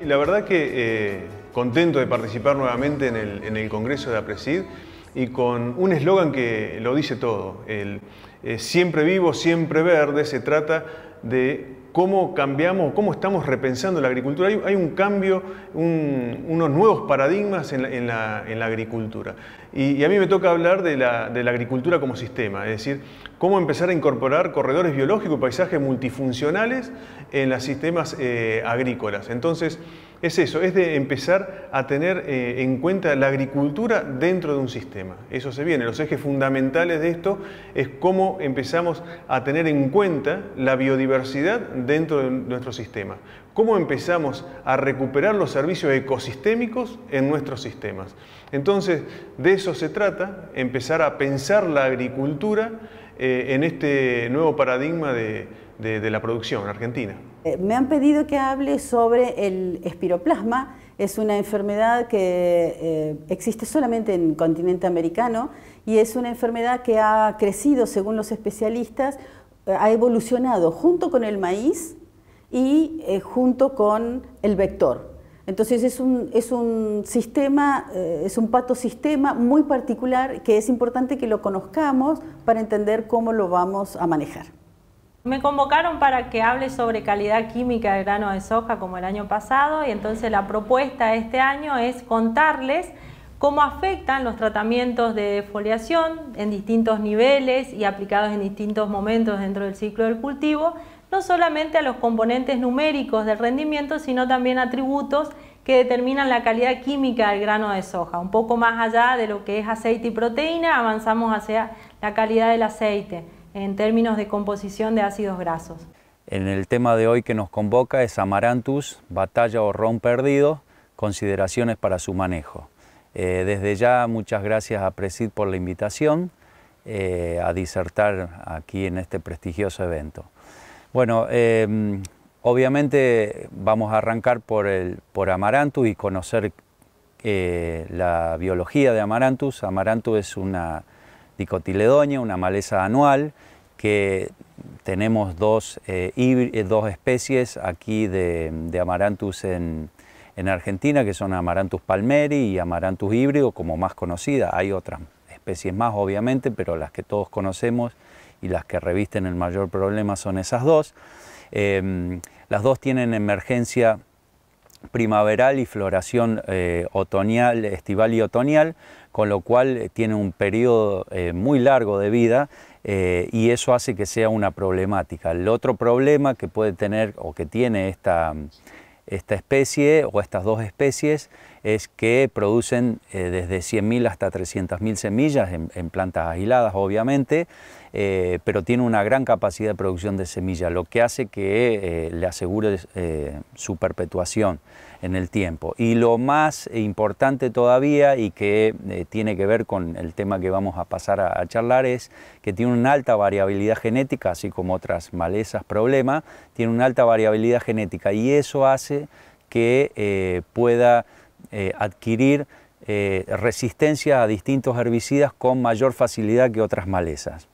La verdad que eh, contento de participar nuevamente en el, en el Congreso de APRESID y con un eslogan que lo dice todo. El eh, siempre vivo, siempre verde se trata de cómo cambiamos, cómo estamos repensando la agricultura. Hay, un cambio, unos nuevos paradigmas en la, agricultura. Y, a mí me toca hablar de la, agricultura como sistema, es decir, cómo empezar a incorporar corredores biológicos, y paisajes multifuncionales en los sistemas eh, agrícolas. Entonces, es eso, es de empezar a tener eh, en cuenta la agricultura dentro de un sistema. Eso se viene. Los ejes fundamentales de esto es cómo empezamos a tener en cuenta la biodiversidad dentro de nuestro sistema. Cómo empezamos a recuperar los servicios ecosistémicos en nuestros sistemas. Entonces, de eso se trata, empezar a pensar la agricultura eh, en este nuevo paradigma de de, la producción en argentina. Eh, me han pedido que hable sobre el espiroplasma. Es una enfermedad que eh, existe solamente en el continente americano y es una enfermedad que ha crecido, según los especialistas, eh, ha evolucionado junto con el maíz y junto con el vector. Entonces es un, es un sistema, es un patosistema muy particular que es importante que lo conozcamos para entender cómo lo vamos a manejar. Me convocaron para que hable sobre calidad química del grano de soja como el año pasado y entonces la propuesta de este año es contarles cómo afectan los tratamientos de foliación en distintos niveles y aplicados en distintos momentos dentro del ciclo del cultivo, no solamente a los componentes numéricos del rendimiento, sino también atributos que determinan la calidad química del grano de soja. Un poco más allá de lo que es aceite y proteína, avanzamos hacia la calidad del aceite en términos de composición de ácidos grasos. En el tema de hoy que nos convoca es Amaranthus, batalla o ron perdido, consideraciones para su manejo. Eh, desde ya muchas gracias a Presid por la invitación eh, a disertar aquí en este prestigioso evento. Bueno, em, obviamente vamos a arrancar por, el, por Amaranthus y conocer eh, la biología de Amaranthus. Amaranthus es una dicotiledonia, una maleza anual, que tenemos dos, eh, eh, dos especies aquí de, de amaranthus en, Argentina, que son amaranthus palmeri y amaranthus híbrido, como más conocida. Hay otras especies más, obviamente, pero las que todos conocemos y las que revisten el mayor problema son esas dos. Em, las dos tienen emergencia primaveral y floración eh, otoñal, estival y otoñal, con lo cual eh, tiene un periodo eh, muy largo de vida eh, y eso hace que sea una problemática. El otro problema que puede tener o que tiene esta especie o estas dos especies es que producen eh, desde 100.000 hasta 300.000 semillas en, plantas aisladas obviamente, eh, pero tiene una gran capacidad de producción de semillas, lo que hace que eh, le asegure su perpetuación en el tiempo. Y lo más importante todavía y que tiene que ver con el tema que vamos a pasar a, a charlar es que tiene una alta variabilidad genética, así como otras malezas problema, tiene una alta variabilidad genética y eso hace que pueda eh, adquirir eh, resistencia a distintos herbicidas con mayor facilidad que otras malezas.